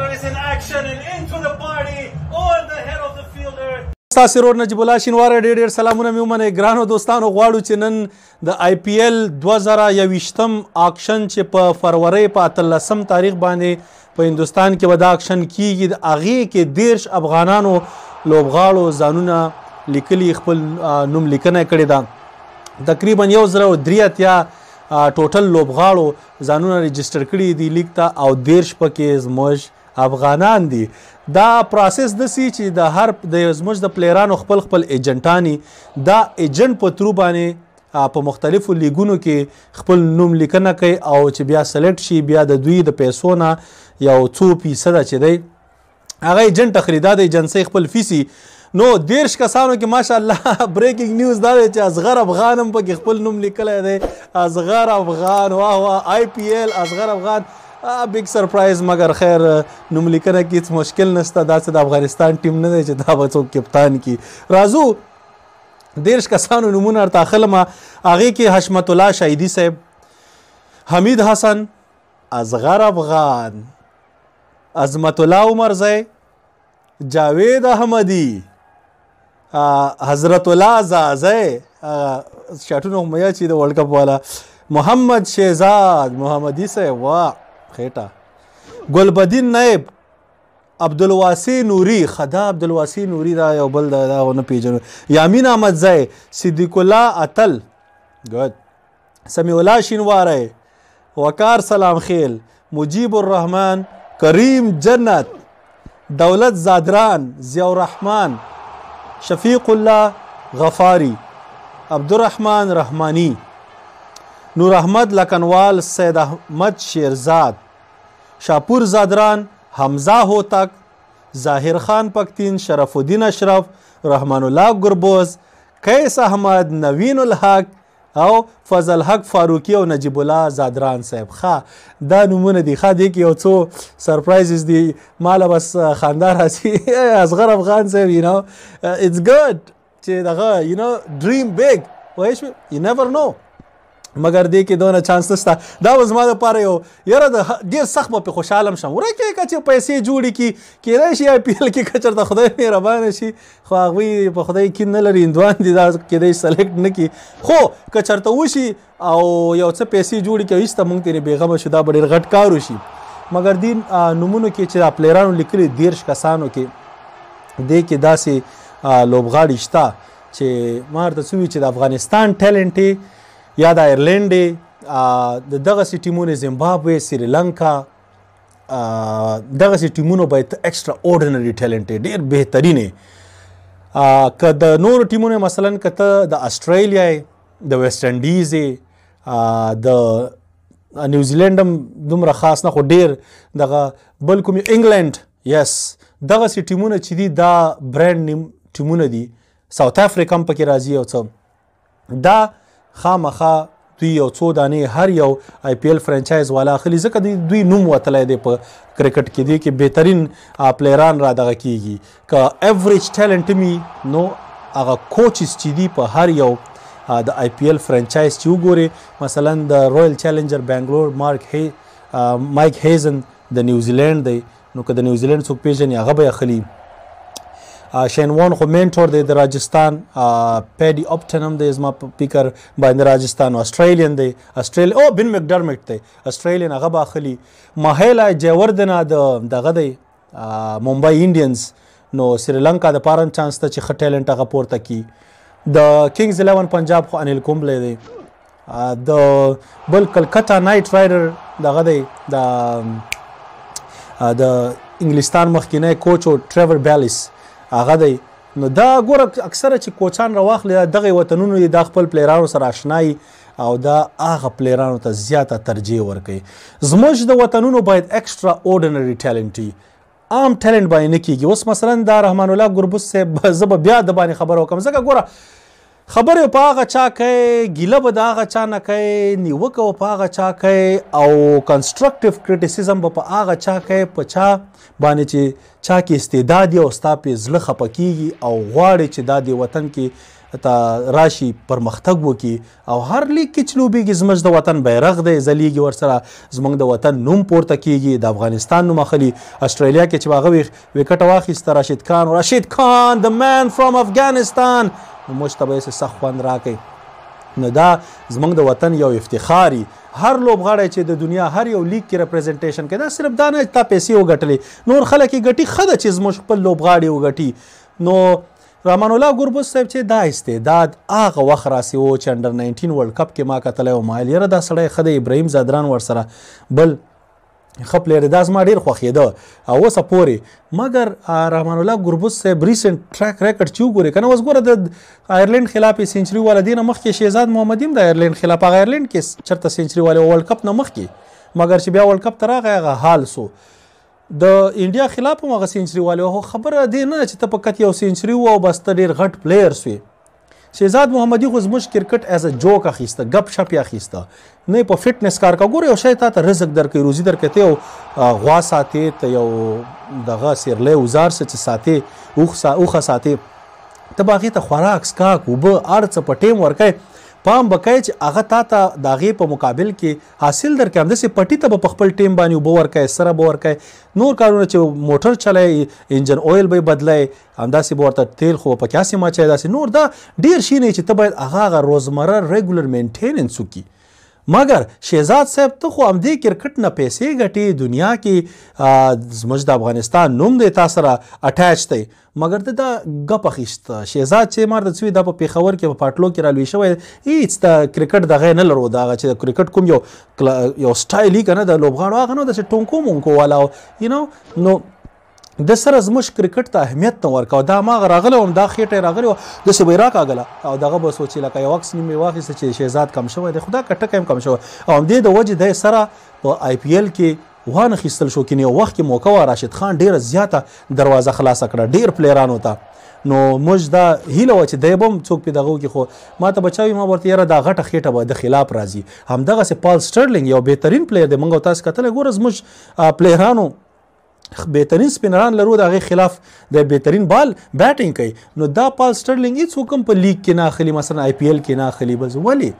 fielder is in action and into the body or the head of the fielder تاسو رور نجیب الله شینواره ډېر ډېر سلامونه مې ومنئ ګرانو دوستانو غواړو چې نن د آی پی ایل 2021م آکشن چې په فروری په 13م تاریخ باندې په هندستان کې ودا آکشن کیږي د اغه کې دیرش افغانانو لوبغاړو ځانونه لیکلي خپل نوم لیکنه کړی دا تقریبا یو زره دریات یا ټوټل لوبغاړو ځانونه ريجستره کړی دي لیگ ته او دیرش پکې زموږ افغانان دي دا پروسس د سي چې د هر د زموږ د پلیرانو خپل خپل ایجنټانی دا ایجنټ په ترو باندې په مختلفو لیګونو کې خپل نوم لیکنه کوي او چې بیا سلیکټ شي بیا د دوی د پیسو نه یو څو فیصد چې دی هغه ایجنټ خریدا د ایجنسي خپل فیسي نو دیرش کسانو کې ماشاءالله بریکینګ نیوز دا دی چې اصغر افغانم پکې خپل نوم لیکلی دی اصغر افغان واه واه آی پی ایل اصغر افغان بیگ سرپرایز مګر خیر نوملیکنه کې هیڅ مشکل نشته دا چې د افغانستان ټیم نه دی چې دا به څوک کپتان کی راځو دیرش کسانو نمونه ورته اخلمه هغې کې حشمت الله شهیدي صاحب حمید حسن ازغر افغان عظمت الله عمرزی جاوید احمدی حضرت الله زازی شاټونه میا چې د ورلد کپ والا محمد شهزاد محمدی صاحب واه خېټه ګلبدین نائب عبدالواسی نوری خدا عبدالواسی نوری دا یو بل دا نه پیژنو یامین احمد زای صدیق الله اتل ګډ سمیع الله شینواره وقار سلام خیل مجیب الرحمن کریم جنت دولت زادران ضیاء الرحمن شفیق الله غفاری عبدالرحمن رحمانی نور احمد لکنوال سید احمد شیرزاد شاپور زادران حمزه هوتک ظاهر خان پکتین شرف الدین اشرف رحمان الله ګربوز قیس احمد نوین الحق او فضل حق فاروقی او نجیب الله زادران صاحب ښه دا نمونه دي ښه دي کې یو څو سرپرایزز دي مالا بس خاندار هسي اصغر افغان صاحب یو نو اټس ګډ چې دغه یو نو ډریم بیگ وایې یو نیور نو مګر دې کې دونه چانس نشته دا وزما د پاره یو یره د ډیر سخت په خوشالم شم ورکه کچې پیسې جوړی کی کېدای شي آی پی ایل کې کچر د خدای مهربان شي خو هغه په خدای کې نه لري اندوان دي دا کېدای سلیکټ نه کی خو کچر ته وشي او یو څه پیسې جوړی کی هیڅ ته مونږ تیرې بیغمه شو دا ډیر غټ کار وشي مګر دین نمونه کې چې پلیرانو لیکلي دیرش کسانو کې دې کې داسې لوبغاړي شته چې مار ته سوي چې د افغانستان ټیلنټ یا د ایرلند د دغه سي ټیمونه زیمبابوې سریلانکا دغه سي ټیمونو باید ایکسترا اورډینری ټیلنټ ډیر بهترینه که د نور ټیمونو مثلا کته د استرالیا د ویسټ انډیز د نیوزیلند هم دومره خاص نه خو ډیر دغه بل کوم انګلند یس دغه سي ټیمونه چې دي دا برند نیم ټیمونه دي ساوث افریقا هم پکې راځي او څه دا خامخا دوی یو څو دانې هر یو آی پی ایل فرانچایز والا خلی ځکه دوی دوی نوم وتلی دی په کرکټ کې دی کې بهترین پلیران را دغه کیږي که اوریج ټیلنټ می نو هغه کوچز چې دی په هر یو د آی پی ایل فرانچایز چې وګوري مثلا د رویل چیلنجر بنگلور مارک هی مایک هیزن د نیوزیلند دی نو که د نیوزیلند څوک پیژني هغه به اخلي شینوان خو منټور دی د راجستان پیډي اپټن هم دی زما پیکر باندې راجستان آسټرالین دی آسټرالیا او بن مکډرمټ دی آسټرالین هغه باخلی ماهیلا جیوردنا د دغه دی ممبئی انډینز نو سریلانکا د پارن چانس ته چې ښه ټیلنټ هغه پورته کی د کینګز 11 پنجاب خو انیل کومبلی دی د بل کلکتا نایټ رایډر دغه دی د د انګلستان مخکینی کوچ او ټریور بیالیس هغه دی نو دا ګوره اکثره چې کوچان راواخلي دغه وطنونو د خپل پلیرانو سره آشنایی او دا هغه پلیرانو ته زیاته ترجیح ورکوي زموږ د وطنونو باید اکسترا اورډینری ټیلنټ وي عام ټیلنټ باندې نه کیږي اوس مثلا دا رحمان الله ګربز صاحب زه به بیا د باندې خبره وکړم ځکه ګوره خبره په هغه چا کوي ګیله به د هغه چا نه کوي نیوکه به په هغه چا کوي او کنسټرکټیو کرټیسیزم به په هغه چا کوي په چا باندې چې چا کې استعداد او ستا پې زړه خفه کیږي او غواړي چې دا د وطن کې تا راشي پرمختګ وکړي او هر لیک کې چلوبېږي زموږ د وطن بیرغ دی ځلیږي ورسره زموږ د وطن نوم پورته کیږي د افغانستان نوم اخلي استرالیا کې چې به هغه ویکټه واخیسته راشد خان راشد خان د مین فرام افغانستان مشتبه سخت خوند راکړي نو دا زمنګ د وطن یو افتخاري هر لوبغاړی چې د دنیا هر یو لیگ کې ریپرزینټیشن کوي دا صرف دا نه تا پیسې وګټلې نور خلک یې ګټي خده چې زموږ خپل لوبغاړي وګټي نو رحمان الله ګربز صاحب چې دا استعداد هغه وخت راسي و چې انډر 19 ورلد کپ کې ما کتلی او ما دا سړی خده ابراهیم زادران ورسره بل خپل دا زما ډیر خوښیده او وسه پوري مګر رحمان الله ګربوز صاحب ریسنت ټریک ریکارډ چې وګوري کنه اوس ګوره د ایرلند خلاف سنچري والدین مخکې شهزاد محمدیم د ایرلند خلاف ایرلند کې چرته سنچري والي ورلد کپ نه مخکې مګر چې بیا ورلد کپ ته راغی هغه حال سو د انډیا خلاف هم هغه سنچري والي خبره دی نه چې ته فقط یو سنچري وو بس ته ډیر غټ پلیئر سوی شهزاد محمدي خو زموږ کرکټ ایز ا جوک اخیسته غپ شپ اخیسته نه په فټنس کار کا ګوره او شاید ته رزق درکې روزي درکته او غوا ساتي ته یو دغه سیرلې وزار څه ساتي اوخ سا اوخه ساتي تباغه ته خوراک سکا کوبه ارڅ پټیم ورکه پام بکای چې هغه تا ته د هغې په مقابل کې حاصل درکې همداسې پټي ته به په خپل ټیم باندې اوبه ورکوې سره به ورکوې نور کارونه چې موټر چلای انجن اویل به یې بدلی همداسې به ورته تیل خو په کیاسې ماچای داسې نور دا ډېر شی نه چې ته باید هغه هغه روزمره ریګولر مینټیننس وکړي مګر شهزاد صاحب ته خو امدی کرکټ نه پیسې ګټي دنیا کې زموږ د افغانستان نوم دی تاسو را اٹیچ دی مګر ته دا غپ اخیست شهزاد چې مار د څوی د پیښور کې په پټلو کې را لوي شوی هیڅ د کرکټ دغه نه لرو دا چې کرکټ کوم یو یو سټایلی کنه د لوبغاړو هغه نو د ټونکو مونکو والا یو نو you know, no د سره زموږ کرکټ ته اهمیت نه ورکاو دا ما راغله هم دا خېټه راغله د سبیرا کاغله او دغه به سوچي لکه یو عکس نیمه واخیسته چې شهزاد کم شوی د خدا کټه کم شوی او همدې د وجه د سره په آی پی ایل کې وانه خستل شو کینه وخت کې موقع و راشد خان ډیره زیاته دروازه خلاصه کړه ډیر پلیرانو ته نو موږ دا هیله و چې دیبم څوک په دغه کې خو ما ته بچاوي ما ورته یاره دا غټه خېټه به د خلاف راځي همدغه سه پال سټرلینګ یو بهترین پلیر دی منګو تاسو کتل ګورز موږ پلیرانو بهترین سپینران لرو د هغه خلاف د بهترین بال بیټینګ کوي نو دا پال سټرلینګ هیڅ حکم په لیگ کې نه اخلي مثلا آی پی ایل کې نه اخلي بس ولی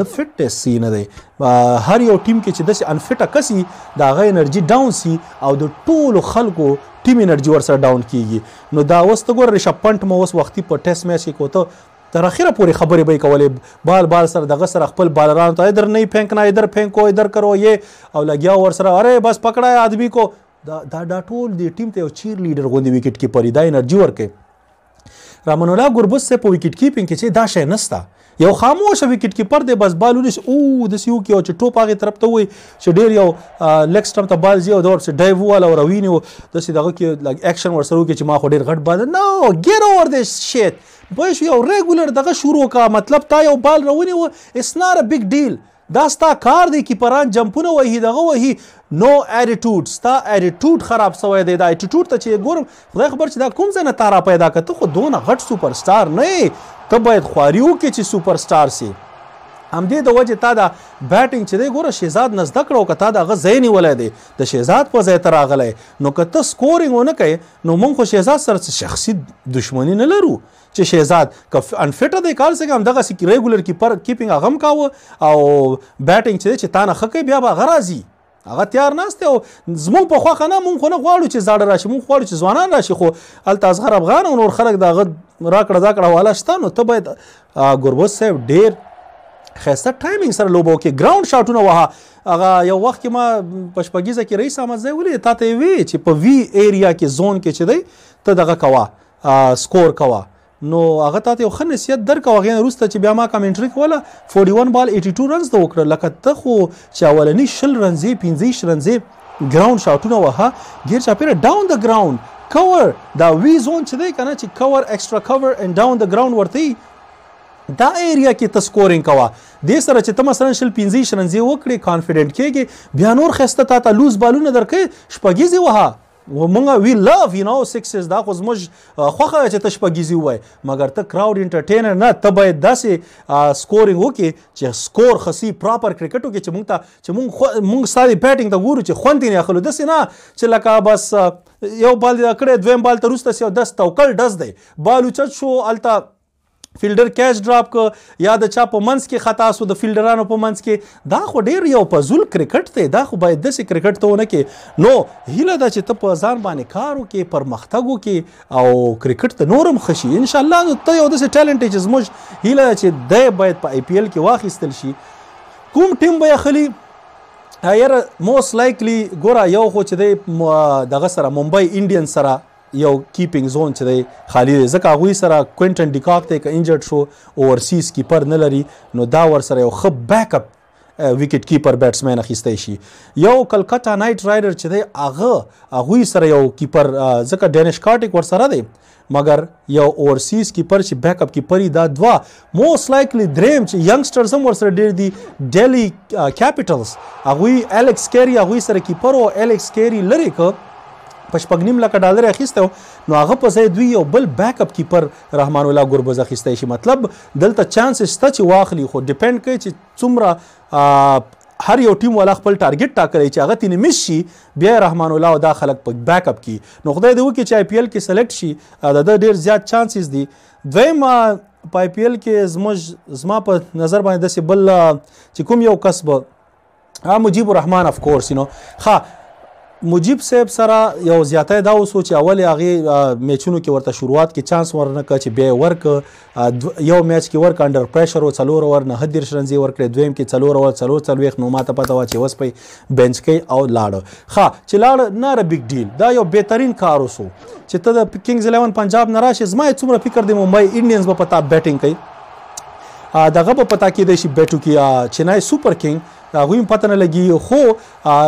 د فټنس سی نه دی هر یو ټیم کې چې داسې انفټه کسي د هغه انرژي ډاون سی او د ټولو خلکو ټیم انرژي ورسره ډاون کیږي نو دا وسته ګور ریشپ پنټ مو وس وختي په ټیسټ میچ کې کوته تر اخره پورې خبرې به کولې بال بال سره دغه سره خپل بالران ته ادھر نه فینک نه ادھر فینکو ادھر کرو یې او لګیا ور سره اره بس پکړای ادمی کو دا دا, دا ټول دی ټیم ته یو چیر لیډر غوندې وکټ کې پرې دا انرژي ورکې رامن الله ګربز سه په وکټ کیپینګ کې چې دا شی نستا یو خاموش وکټ کیپر دی بس بال ونیس او د سیو کې او چې ټوپ هغه طرف ته وي چې ډیر یو لیګ سټمپ ته بال زی او دا ورته ډایو وال او روینو د سې دغه کې لګ اکشن ورسره کې چې ما خو ډیر غټ باد نو ګیر اور دیس شیت بوش یو ریګولر دغه شروع کا مطلب تا یو بال رونی و اټس نار ا بیگ ډیل دا ستا کار دی کیپران جمپونه وهي دغه وهي نو اټیټیوډ ستا اټیټیوډ خراب شوی دی دا اټیټیوډ ته چې ګورم خدای خبر چې دا کوم ځای نه تارا پیدا کړ ته خو دونه غټ سوپر سټار نه ته باید خواري وکړې چې سوپر سټار سي همدې د وجه تا دا بیټینګ چې دی ګوره شهزاد نه زده کړو که تا دغه ځای نیولی دی د شهزاد په ځای ته راغلی نو که ته سکورینګ ونه کوې نو موږ خو شهزاد سره څه شخصي دښمني نه لرو چې شهزاد که انفټه دی کال څنګه همدغسې ریګولر کیپر کیپینګ هغه هم کاوه او بیټینګ چې دی چې تا نه ښه کوي بیا به هغه راځي هغه تیار نسته او زمون په خوخه نه مونږ نه غواړو چې زړه راشي مونږ غواړو چې ځوانان راشي خو الته اصغر افغان او نور خلک دا غد راکړه دا کړه والا شته نو ته باید ګوربوس صاحب ډیر خسته ټایمینګ سره لوبو کې ګراوند شاټونه وها هغه یو وخت کې ما پشپګیزه کې رئیس احمد زوی ولې تاته وی چې په وی ایریا کې زون کې چې دی ته دغه کوا سکور کوا نو هغه ته یو خن نصیحت درکو هغه وروسته چې بیا ما کمنټري کوله 41 بال 82 رنز د وکړه لکه ته خو چې اولنی شل رنزې 15 رنزې ګراوند شاټونه وها غیر چا پیره ډاون د ګراوند کور دا وی زون چې دی کنه چې کور ایکسترا کور اینڈ ډاون د ګراوند ورته دا ایریا کې ته سکورینګ کوا دې سره چې ته مثلا شل 15 شرنځي وکړې کانفیډنٹ کېږي بیا نور خسته تا ته لوز بالونه درکې شپږیزي وها ومونږ وی لوف یو نو سکسس دا خو زموږ خوخه چې ته شپږیزي وای مګر ته کراود انټرټینر نه ته باید داسې سکورینګ وکې چې سکور خسي پراپر کرکټ وکې چې مونږ ته چې مونږ مونږ ساري بیټینګ ته ګورو چې خوند نه اخلو داسې نه چې لکه بس یو بال کړې دویم بال ته روسته سي او 10 توکل 10 دی بال چت شو الته فیلډر کیچ ډراپ کو یا د چا په منځ کې خطا سو د فیلډرانو په منځ کې دا خو ډیر یو پزول کرکټ دی دا خو باید داسې کرکټ ته ونه کې نو هیله ده چې ته په ځان باندې کار وکې پرمختګ وکې او کرکټ ته نورم خشي ان شاء الله ته یو داسې ټالنټ چې زموږ هیله ده چې دی باید په آی پی ایل کې واخیستل شي کوم ټیم به اخلي یاره موست لایکلی ګوره یو خو چې دی دغه سره ممبئی انډین سره یو کیپینګ زون چې دی خالی دی ځکه هغوی سره کوینټن ډیکاک دی که انجرډ شو اوورسیز کیپر نه لري نو دا ور سره یو ښه بیک اپ وکټ کیپر بیټسمین اخیستی شي یو کلکتا نایټ رایډر چې دی هغه هغوی سره یو کیپر ځکه ډینش کارټیک ور سره دی مګر یو اورسیز کیپر چې بیک اپ کیپر دا دوا موست لایکلی دریم چې ینګسترز هم ورسره ډیر دي ډیلی کیپټلز هغوی الکس کیری هغوی سره کیپر او الکس کیری لري که په شپږ نیم لکه ډالر اخیسته نو هغه په ځای دوی یو بل بیک اپ کیپر رحمان الله ګربز اخیستی شي مطلب دلته چانس شته چې واخلي خو ډیپند کوي چې څومره هر یو ټیم ولا خپل ټارګټ ټاکلی چې هغه تینې مس شي بیا رحمان الله او دا خلک په بیک اپ کې نو خدای دې وکړي چې آی پی ایل کې سلیکټ شي د ډېر زیات چانسز دي دویم په آی پی ایل کې زموږ زما په نظر باندې داسې بل چې کوم یو کسب ها مجیب الرحمن اف کورس یو نو ها مجيب صاحب سره یو زیاتې دا وسو چې اول هغه میچونو کې ورته شروعات کې چانس ورنه کړ چې به ورک یو میچ کې ورک انډر پریشر او څلور ور نه هدیر شرنځي ورکړي دویم کې څلور ور څلور څلويخ نو ماته پته و چې وسپې بنچ کې او لاړ ها چې لاړ نه بیگ ډیل دا یو بهترین کار وسو چې ته د کینګز 11 پنجاب نه راشي زما څومره فکر دی ممبئی انډینز په پتا بیټینګ کوي دغه په پتا کې د شي بیٹو کې چنای سپر کینګ دا غویم پته نه لګي خو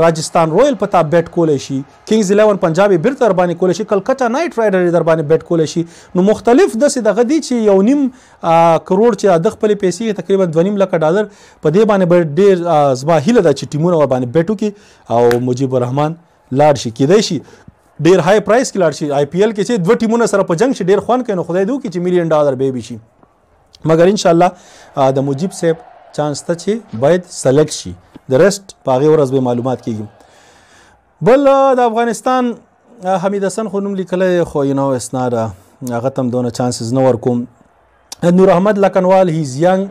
راجستان رویل په تا بیت کولای شي کینګز 11 پنجابي بیر تر باندې کولای شي کلکتا نایټ رائډر در باندې بیت کولای شي نو مختلف د دغه دی چې یو نیم کروڑ چې د خپل پیسې تقریبا 2.5 لک ډالر په دې باندې ډیر زما هیله ده چې ټیمونه ور باندې بیٹو کې او مجيب الرحمن لاړ شي کېدای شي ډیر های پرایس کې لاړ شي آی پی ایل کې چې دوه ټیمونه سره په جنگ شي ډیر خوان کینو خدای دوی کې چې میلیون ډالر به به شي مګر ان شاء الله د مجيب صاحب چانس ته چې باید سلیکټ شي د رست پاغه ورځ به معلومات کیږي بل د افغانستان حمید حسن خو نوم لیکل خو یو نو اسناره هغه تم دونه چانسز نه ورکوم نور احمد لکنوال هیز ینګ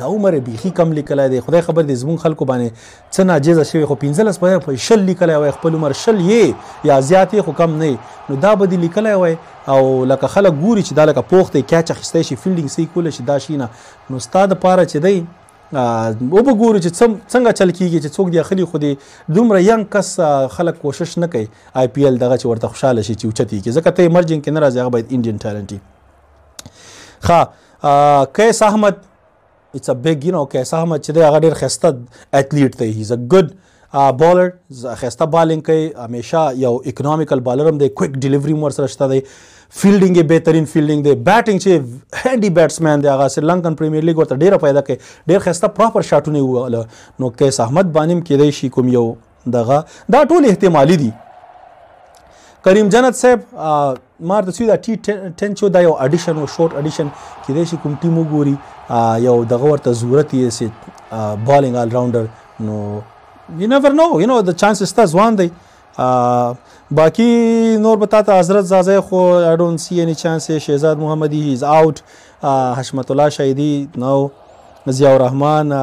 دا عمر بیخي کم لیکلای دی خدای خبر دې زمون خلکو باندې څه ناجیزه شوی خو 15 په شل لیکلای وای خپل عمر شل یې یا زیاتې خو کم نه نو دا به دې لیکلای وای او لکه خلک ګوري چې دا لکه پوخته کیچ اخیستې شي فیلډینګ سې کول شي دا شینه نو استاد پاره چې دی او به ګورو چې څنګه چل کیږي چې څوک دی خلی خو دی دومره ینګ کس خلک کوشش نه کوي آی پی ایل دغه چې ورته خوشاله شي چې اوچتي کې ځکه ته ایمرجینګ کې نه راځي هغه باید انډین ټالنټي ښا کیس احمد اټس ا بیگ یو نو کیس احمد چې دی هغه ډیر خسته اټلیټ دی هی از ا ګډ بالر خسته بالینګ کوي همیشه یو اکونومیکل بالر هم دی کویک ډیلیوری مور سره شته دی فیلډینګ یې بهترین فیلډینګ دی بیټینګ چې هانډي بیټسمین دی هغه سریلانکن پریمیر لیګ ورته ډیره پیدا کوي ډیر خسته پراپر شاټونه وله نو کیس احمد باندې کې دی شي کوم یو دغه دا ټول احتمالي دي کریم جنت صاحب ما ته سوي دا ټي 10 چو دا یو اډیشن او شورت اډیشن کې د شي کوم ټیم وګوري یو دغه ورته ضرورت یې سي بالینګ ال راوندر نو یو نیور نو یو نو د چانسز تا ځوان دی باقی نور بتا ته حضرت زازه خو آی ډونټ سی اني چانس شهزاد محمدي هی از اوټ حشمت الله شهیدی نو ضیاء الرحمن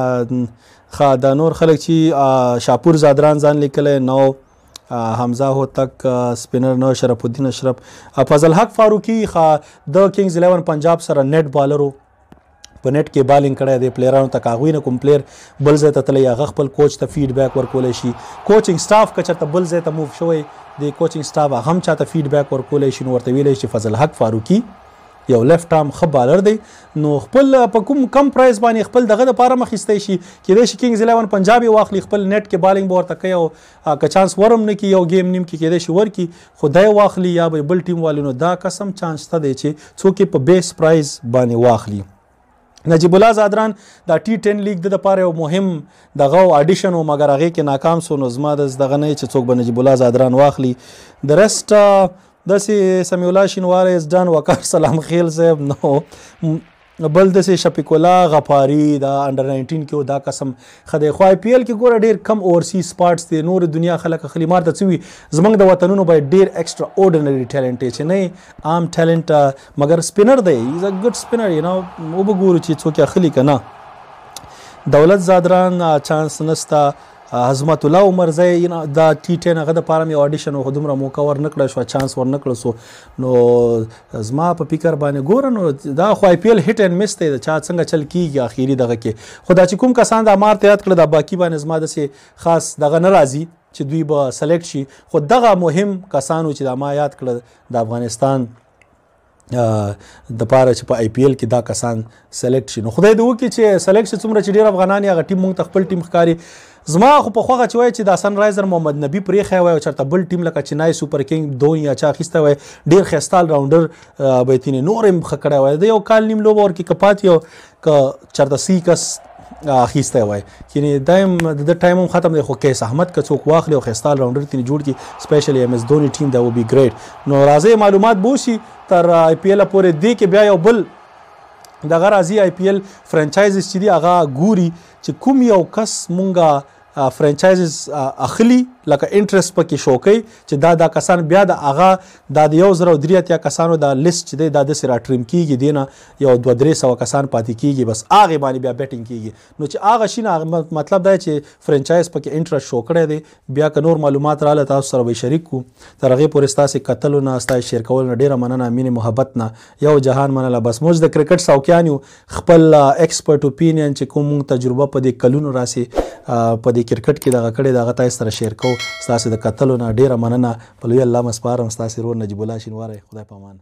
خا دا نور خلک چې شاپور زادران ځان لیکل نو حمزه هوتک سپینر نو شرف الدین اشرف فضل حق فاروقی د کینګز 11 پنجاب سره نت بالرو په نت کې بالینګ کړی دی پلیرانو ته کاغوی نه کوم پلیر بل ځای ته تللی هغه خپل کوچ ته فیډبیک ورکولی شي کوچنګ سټاف که چېرته بل ځای ته موو شوی د کوچنګ سټاف هم چاته فیډبیک ورکولی شي نو ورته ویلی شي فضل حق فاروقي یو لیفت ارم خ بالر دی نو خپل په کوم کم پرایس باندې خپل دغه د پاره مخېستې شي کېدای شي کینګز 11 پنجابي واخلي خپل نت کې بالینګ بور تکي او که چانس ورم نه کی یو گیم نیم کې کېدای شي ور کی خدای واخلي یا بل ټیم والینو دا قسم چانس ته دی چې څوک په بیس پرایس باندې واخلي نجیب الله زادران دا ټي 10 لیگ د لپاره یو مهم دغه اډیشن او مګر هغه کې ناکام سو نظم د دغه نه چې څوک به نجیب الله زادران واخلي د رست داسې سمیع الله شینواره از ډن وقار سلام خیل صاحب نو بل داسې شفیق الله غفاری دا انډر 19 کې دا قسم خدای خو آی پی ایل کې ګوره ډیر کم اورسی سپاټس دي نور دنیا خلک خلی مار ته چوي زمنګ د وطنونو باید ډیر ایکسترا اورډینری ټیلنټ چې نه عام ټیلنټ مګر سپینر دی از ا ګډ سپینر یو نو وګورو چې څوک اخلي کنه دولت زادران چانس نستا عظمت الله عمرزی دا ټی 10 هغه د پاره می اډیشن خو دومره موقع ور نکړه شو چانس ور نکړه سو نو زما په فکر باندې ګور نو دا خو آی پی ایل هټ ان مس ته چا څنګه چل کیږي اخیری دغه کې خدا چې کوم کسان د امار تیات کړ د باقی باندې زما د خاص دغه ناراضي چې دوی به سلیکټ شي خو دغه مهم کسانو چې د ما یاد کړ د افغانستان د پاره چې په آی پی ایل کې دا کسان سلیکټ شي نو خدای دې وکړي چې سلیکشن څومره چې ډیر افغانان یا غټي مونږ تخپل ټیم ښکاری زما خو په خوغه چې وای چې د سن رایزر محمد نبی پرې خای وای او چرته بل ټیم لکه چنای سوپر کینګ دوه یا چا خسته وای ډیر خستال راونډر بیتینه نورم خکړه وای د یو کال نیم لوب اور کې کپات یو ک چرته سی کس اخیسته وای یعنی دایم د ټایم ختم دی خو کیس احمد ک څوک واخلی او خستال راونډر تین جوړ کی سپیشلی ام اس دونی ټیم دا و بی ګریټ نو راځي معلومات بوشي تر ای پی ایل پورې دی کې بیا یو بل دغه راځي آی پی ایل فرانچایز چې دی هغه ګوري چې کوم یو کس مونږه فرانچایز اخلي لکه انټرست پکې شو کوي چې دا دا کسان بیا د اغا د یو زره دریا تیا کسانو د لیست دی د سر اټریم کیږي دینه یو دوه درې سو کسان پاتې کیږي بس اغه باندې بیا بیٹینګ کیږي نو چې اغه شینه مطلب دا چې فرانچایز پکې انټرست شو کړی دی بیا که نور معلومات رااله تاسو سره وي شریک کو تر هغه پورې تاسو کتل نه تاسو شیر کول نه ډیره مننه مینه محبت نه یو جهان منله بس موږ د کرکټ سوکیانو خپل ایکسپرت اپینین چې کوم تجربه په دې کلونو راسي په دې دې کرکټ کې دغه کړې دغه تاسو سره شیر کو تاسو د کتلو نه ډیره مننه په لوی الله مسپارم تاسو ورو نجیب الله شینواره خدای پامان